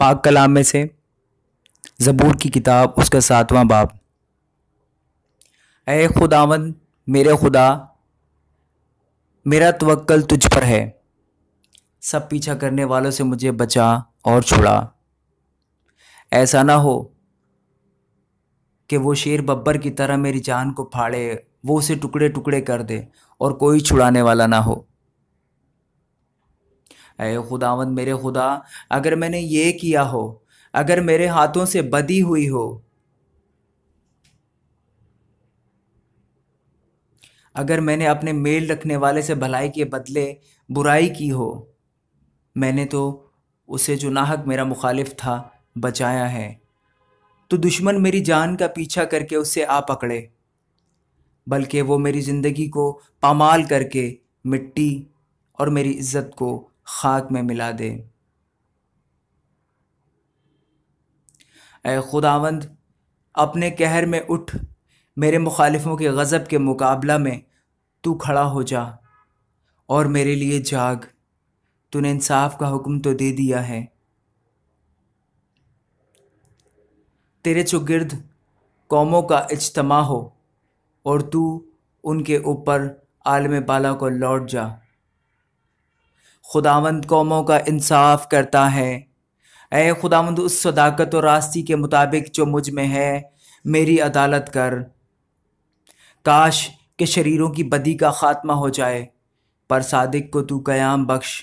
पाक कलाम में से ज़बूर की किताब उसका सातवां बाब ए खुदावन मेरे खुदा मेरा तवक्ल तुझ पर है सब पीछा करने वालों से मुझे बचा और छुड़ा ऐसा ना हो कि वो शेर बब्बर की तरह मेरी जान को फाड़े वो उसे टुकड़े टुकड़े कर दे और कोई छुड़ाने वाला ना हो अय खुदावंद मेरे खुदा अगर मैंने ये किया हो अगर मेरे हाथों से बदी हुई हो अगर मैंने अपने मेल रखने वाले से भलाई के बदले बुराई की हो मैंने तो उसे जो नाहक मेरा मुखालिफ था बचाया है तो दुश्मन मेरी जान का पीछा करके उससे आ पकड़े बल्कि वो मेरी ज़िंदगी को पामाल करके मिट्टी और मेरी इज्जत को खाक में मिला दे खुदावंद अपने कहर में उठ मेरे मुखालिफों के गज़ब के मुकाबला में तू खड़ा हो जा और मेरे लिए जाग तूने इंसाफ का हुक्म तो दे दिया है तेरे चुगिर्द कौमों का इज्तमा हो और तू उनके ऊपर आलम बाला को लौट जा खुदावंद कौमों का इंसाफ करता है ए खुदावंद उस सदाकत और रास्ती के मुताबिक जो मुझ में है मेरी अदालत कर काश के शरीरों की बदी का ख़ात्मा हो जाए पर सादिक को तू कयाम बख्श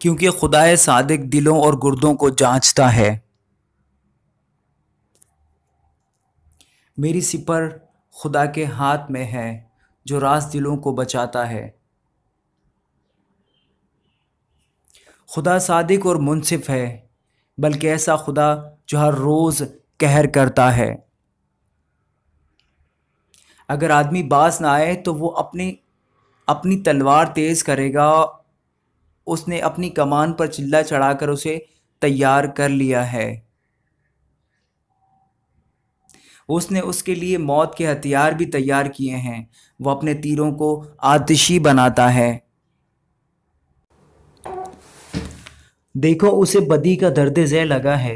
क्योंकि खुदाए सादिक दिलों और गुर्दों को जांचता है मेरी सिपर खुदा के हाथ में है जो रास दिलों को बचाता है खुदा सादिक और मुनसिफ है बल्कि ऐसा खुदा जो हर रोज़ कहर करता है अगर आदमी बास ना आए तो वो अपनी अपनी तलवार तेज़ करेगा उसने अपनी कमान पर चिल्ला चढ़ाकर उसे तैयार कर लिया है उसने उसके लिए मौत के हथियार भी तैयार किए हैं वो अपने तीरों को आतिशी बनाता है देखो उसे बदी का दर्द जय लगा है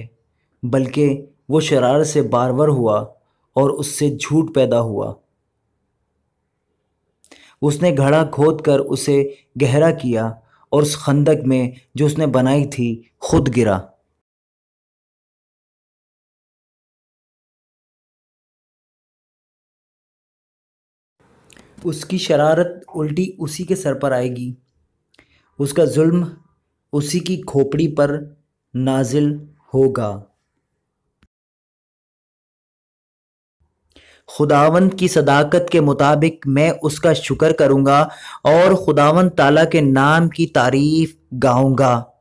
बल्कि वो शरार से बारवर हुआ और उससे झूठ पैदा हुआ उसने घड़ा खोद कर उसे गहरा किया और उस खंदक में जो उसने बनाई थी खुद गिरा उसकी शरारत उल्टी उसी के सर पर आएगी उसका जुल्म उसी की खोपड़ी पर नाजिल होगा खुदावंत की सदाकत के मुताबिक मैं उसका शुक्र करूंगा और खुदावंत ताला के नाम की तारीफ गाऊंगा